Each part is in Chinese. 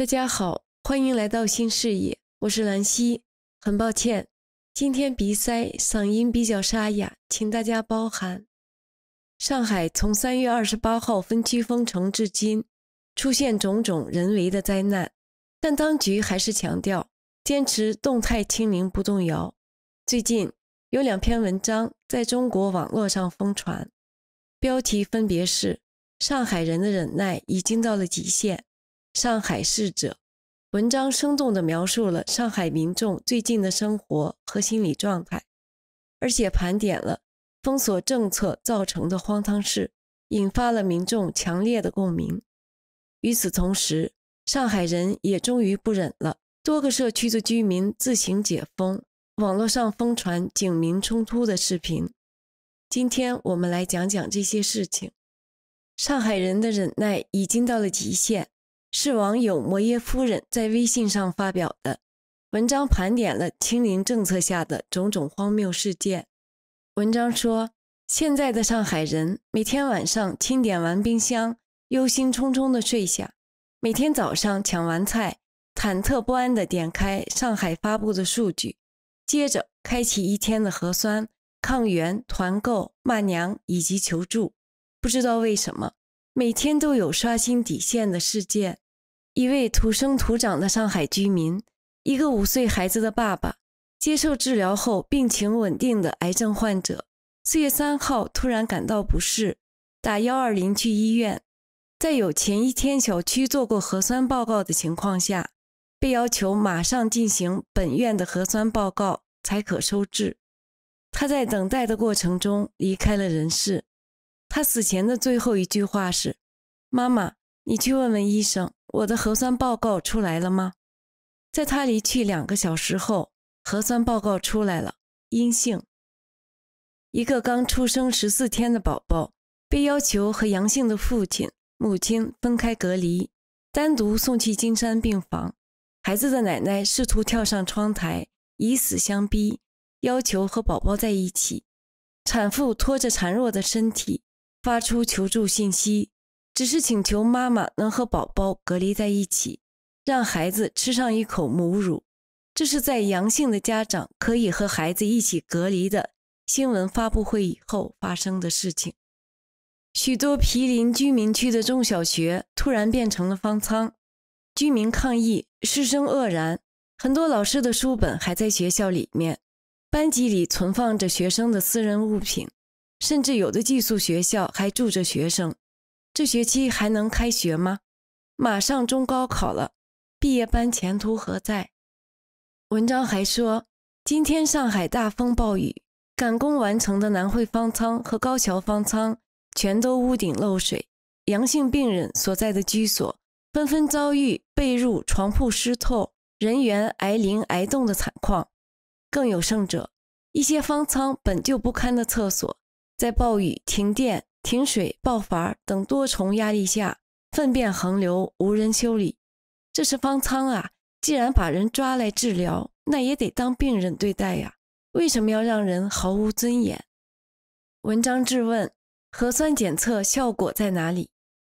大家好，欢迎来到新视野，我是兰溪。很抱歉，今天鼻塞，嗓音比较沙哑，请大家包涵。上海从三月二十八号分区封城至今，出现种种人为的灾难，但当局还是强调坚持动态清零不动摇。最近有两篇文章在中国网络上疯传，标题分别是“上海人的忍耐已经到了极限”。上海逝者，文章生动地描述了上海民众最近的生活和心理状态，而且盘点了封锁政策造成的荒唐事，引发了民众强烈的共鸣。与此同时，上海人也终于不忍了，多个社区的居民自行解封，网络上疯传警民冲突的视频。今天我们来讲讲这些事情。上海人的忍耐已经到了极限。是网友摩耶夫人在微信上发表的文章，盘点了清零政策下的种种荒谬事件。文章说，现在的上海人每天晚上清点完冰箱，忧心忡忡的睡下；每天早上抢完菜，忐忑不安的点开上海发布的数据，接着开启一天的核酸、抗原团购、骂娘以及求助。不知道为什么，每天都有刷新底线的事件。一位土生土长的上海居民，一个五岁孩子的爸爸，接受治疗后病情稳定的癌症患者，四月三号突然感到不适，打幺二零去医院，在有前一天小区做过核酸报告的情况下，被要求马上进行本院的核酸报告才可收治。他在等待的过程中离开了人世。他死前的最后一句话是：“妈妈，你去问问医生。”我的核酸报告出来了吗？在他离去两个小时后，核酸报告出来了，阴性。一个刚出生十四天的宝宝被要求和阳性的父亲、母亲分开隔离，单独送去金山病房。孩子的奶奶试图跳上窗台以死相逼，要求和宝宝在一起。产妇拖着孱弱的身体发出求助信息。只是请求妈妈能和宝宝隔离在一起，让孩子吃上一口母乳。这是在阳性的家长可以和孩子一起隔离的新闻发布会以后发生的事情。许多毗邻居民区的中小学突然变成了方舱，居民抗议，师生愕然。很多老师的书本还在学校里面，班级里存放着学生的私人物品，甚至有的寄宿学校还住着学生。这学期还能开学吗？马上中高考了，毕业班前途何在？文章还说，今天上海大风暴雨，赶工完成的南汇方舱和高桥方舱全都屋顶漏水，阳性病人所在的居所纷纷遭遇被褥、床铺湿透，人员挨淋挨冻的惨况。更有甚者，一些方舱本就不堪的厕所，在暴雨、停电。停水、爆阀等多重压力下，粪便横流，无人修理。这是方舱啊！既然把人抓来治疗，那也得当病人对待呀。为什么要让人毫无尊严？文章质问：核酸检测效果在哪里？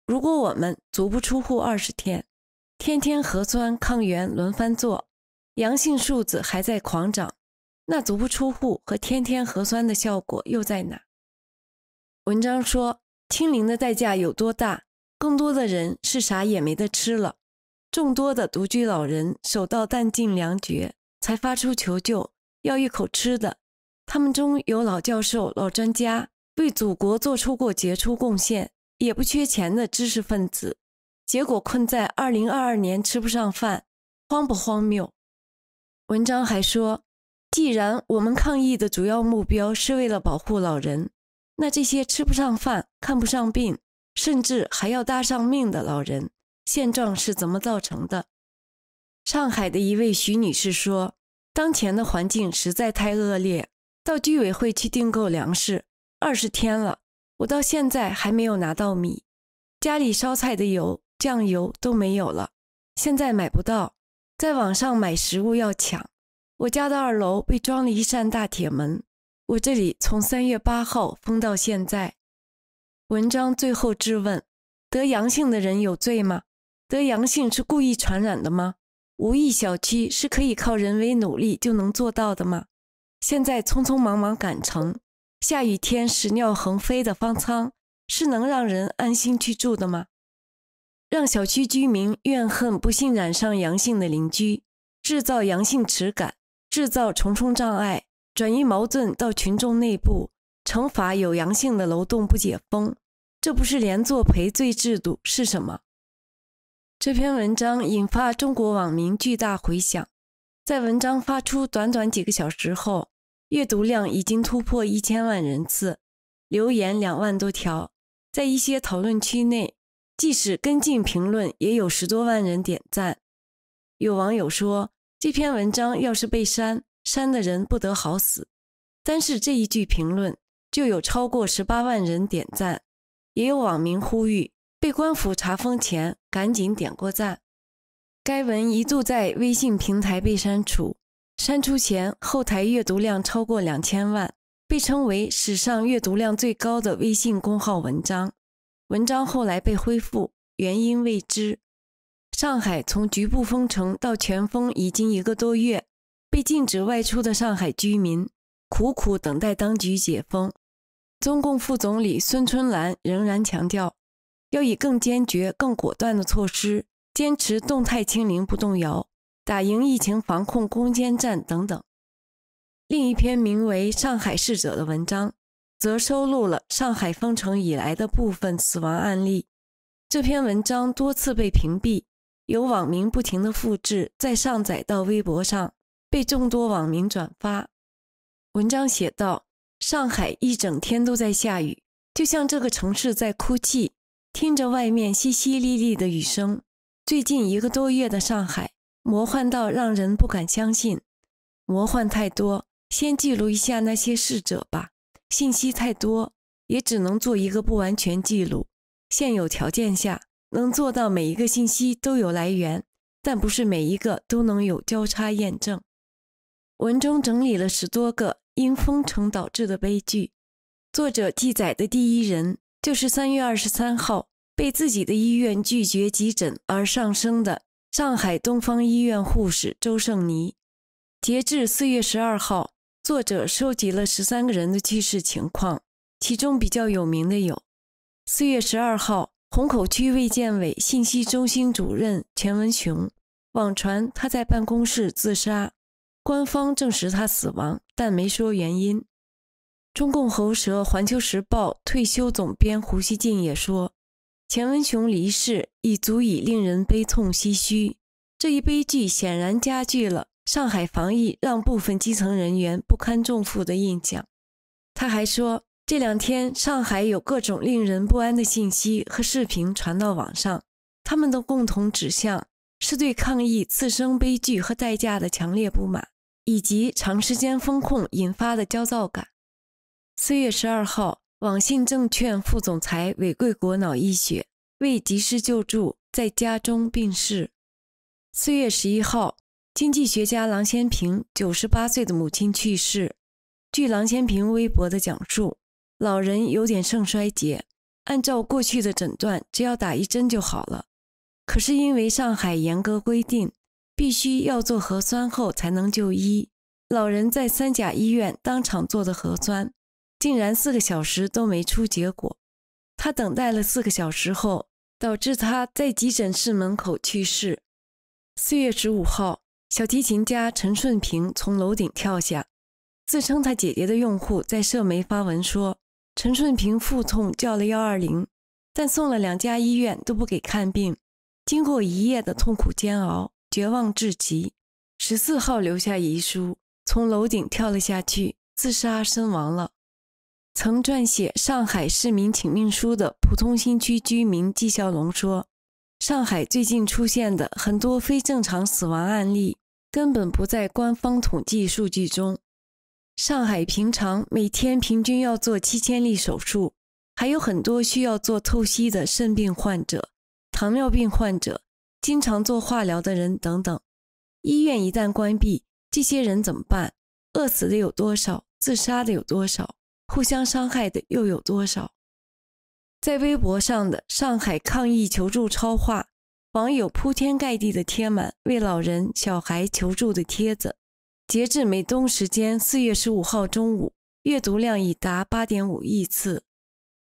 如果我们足不出户二十天，天天核酸抗原轮番做，阳性数字还在狂涨，那足不出户和天天核酸的效果又在哪？文章说，清零的代价有多大？更多的人是啥也没得吃了。众多的独居老人手到弹尽粮绝，才发出求救，要一口吃的。他们中有老教授、老专家，为祖国做出过杰出贡献，也不缺钱的知识分子，结果困在二零二二年吃不上饭，荒不荒谬？文章还说，既然我们抗疫的主要目标是为了保护老人。那这些吃不上饭、看不上病，甚至还要搭上命的老人，现状是怎么造成的？上海的一位徐女士说：“当前的环境实在太恶劣，到居委会去订购粮食二十天了，我到现在还没有拿到米，家里烧菜的油、酱油都没有了，现在买不到，在网上买食物要抢。我家的二楼被装了一扇大铁门。”我这里从三月八号封到现在，文章最后质问：得阳性的人有罪吗？得阳性是故意传染的吗？无疫小区是可以靠人为努力就能做到的吗？现在匆匆忙忙赶城，下雨天屎尿横飞的方舱是能让人安心居住的吗？让小区居民怨恨不幸染上阳性的邻居，制造阳性耻感，制造重重障碍。转移矛盾到群众内部，惩罚有阳性的漏洞不解封，这不是连坐赔罪制度是什么？这篇文章引发中国网民巨大回响，在文章发出短短几个小时后，阅读量已经突破一千万人次，留言两万多条。在一些讨论区内，即使跟进评论，也有十多万人点赞。有网友说：“这篇文章要是被删。”删的人不得好死，单是这一句评论就有超过十八万人点赞，也有网民呼吁被官府查封前赶紧点过赞。该文一度在微信平台被删除，删除前后台阅读量超过两千万，被称为史上阅读量最高的微信公号文章。文章后来被恢复，原因未知。上海从局部封城到全封已经一个多月。被禁止外出的上海居民苦苦等待当局解封。中共副总理孙春兰仍然强调，要以更坚决、更果断的措施，坚持动态清零不动摇，打赢疫情防控攻坚战等等。另一篇名为《上海逝者》的文章，则收录了上海封城以来的部分死亡案例。这篇文章多次被屏蔽，有网民不停的复制再上载到微博上。被众多网民转发。文章写道：“上海一整天都在下雨，就像这个城市在哭泣。听着外面淅淅沥沥的雨声，最近一个多月的上海，魔幻到让人不敢相信。魔幻太多，先记录一下那些逝者吧。信息太多，也只能做一个不完全记录。现有条件下，能做到每一个信息都有来源，但不是每一个都能有交叉验证。”文中整理了十多个因封城导致的悲剧。作者记载的第一人就是三月二十三号被自己的医院拒绝急诊而上生的上海东方医院护士周胜妮。截至四月十二号，作者收集了十三个人的去世情况，其中比较有名的有：四月十二号，虹口区卫健委信息中心主任钱文雄，网传他在办公室自杀。官方证实他死亡，但没说原因。中共喉舌《环球时报》退休总编胡锡进也说，钱文雄离世已足以令人悲痛唏嘘，这一悲剧显然加剧了上海防疫让部分基层人员不堪重负的印象。他还说，这两天上海有各种令人不安的信息和视频传到网上，他们的共同指向是对抗疫自身悲剧和代价的强烈不满。以及长时间风控引发的焦躁感。四月十二号，网信证券副总裁韦贵国脑溢血，未及时救助，在家中病逝。四月十一号，经济学家郎咸平九十八岁的母亲去世。据郎咸平微博的讲述，老人有点肾衰竭，按照过去的诊断，只要打一针就好了。可是因为上海严格规定。必须要做核酸后才能就医。老人在三甲医院当场做的核酸，竟然四个小时都没出结果。他等待了四个小时后，导致他在急诊室门口去世。四月十五号，小提琴家陈顺平从楼顶跳下。自称他姐姐的用户在社媒发文说：“陈顺平腹痛，叫了幺二零，但送了两家医院都不给看病。经过一夜的痛苦煎熬。”绝望至极，十四号留下遗书，从楼顶跳了下去，自杀身亡了。曾撰写《上海市民请命书》的浦东新区居民季晓龙说：“上海最近出现的很多非正常死亡案例，根本不在官方统计数据中。上海平常每天平均要做七千例手术，还有很多需要做透析的肾病患者、糖尿病患者。”经常做化疗的人等等，医院一旦关闭，这些人怎么办？饿死的有多少？自杀的有多少？互相伤害的又有多少？在微博上的“上海抗疫求助”超话，网友铺天盖地的贴满为老人、小孩求助的帖子，截至美东时间四月十五号中午，阅读量已达八点五亿次。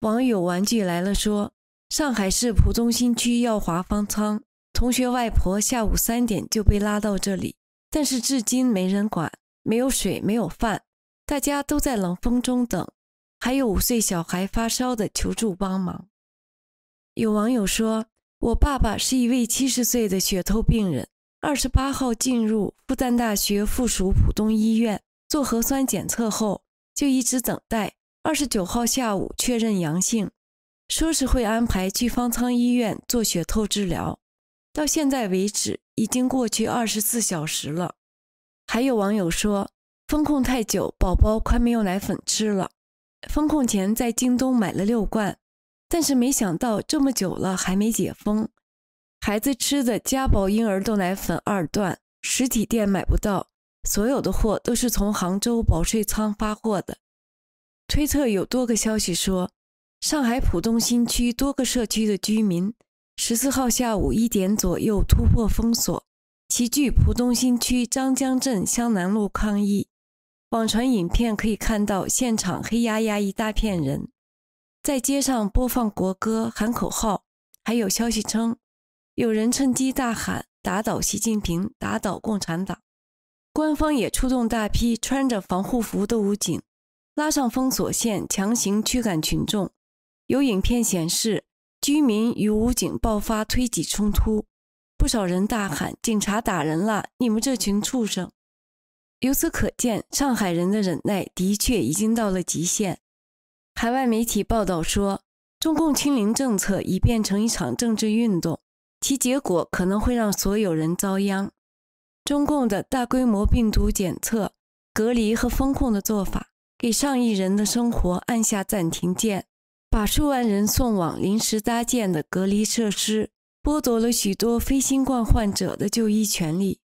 网友玩具来了说：“上海市浦东新区耀华方舱。”同学外婆下午三点就被拉到这里，但是至今没人管，没有水，没有饭，大家都在冷风中等。还有五岁小孩发烧的求助帮忙。有网友说：“我爸爸是一位七十岁的血透病人，二十八号进入复旦大学附属浦东医院做核酸检测后，就一直等待。二十九号下午确认阳性，说是会安排去方舱医院做血透治疗。”到现在为止，已经过去二十四小时了。还有网友说，封控太久，宝宝快没有奶粉吃了。封控前在京东买了六罐，但是没想到这么久了还没解封，孩子吃的嘉宝婴儿豆奶粉二段，实体店买不到，所有的货都是从杭州保税仓发货的。推测有多个消息说，上海浦东新区多个社区的居民。十四号下午一点左右突破封锁，齐聚浦东新区张江镇湘南路抗议。网传影片可以看到，现场黑压压一大片人，在街上播放国歌、喊口号，还有消息称，有人趁机大喊“打倒习近平，打倒共产党”。官方也出动大批穿着防护服的武警，拉上封锁线，强行驱赶群众。有影片显示。居民与武警爆发推挤冲突，不少人大喊：“警察打人了！你们这群畜生！”由此可见，上海人的忍耐的确已经到了极限。海外媒体报道说，中共清零政策已变成一场政治运动，其结果可能会让所有人遭殃。中共的大规模病毒检测、隔离和封控的做法，给上亿人的生活按下暂停键。把数万人送往临时搭建的隔离设施，剥夺了许多非新冠患者的就医权利。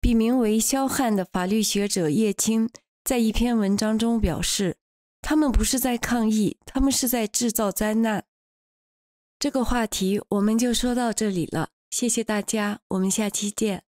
笔名为肖汉的法律学者叶青在一篇文章中表示：“他们不是在抗议，他们是在制造灾难。”这个话题我们就说到这里了，谢谢大家，我们下期见。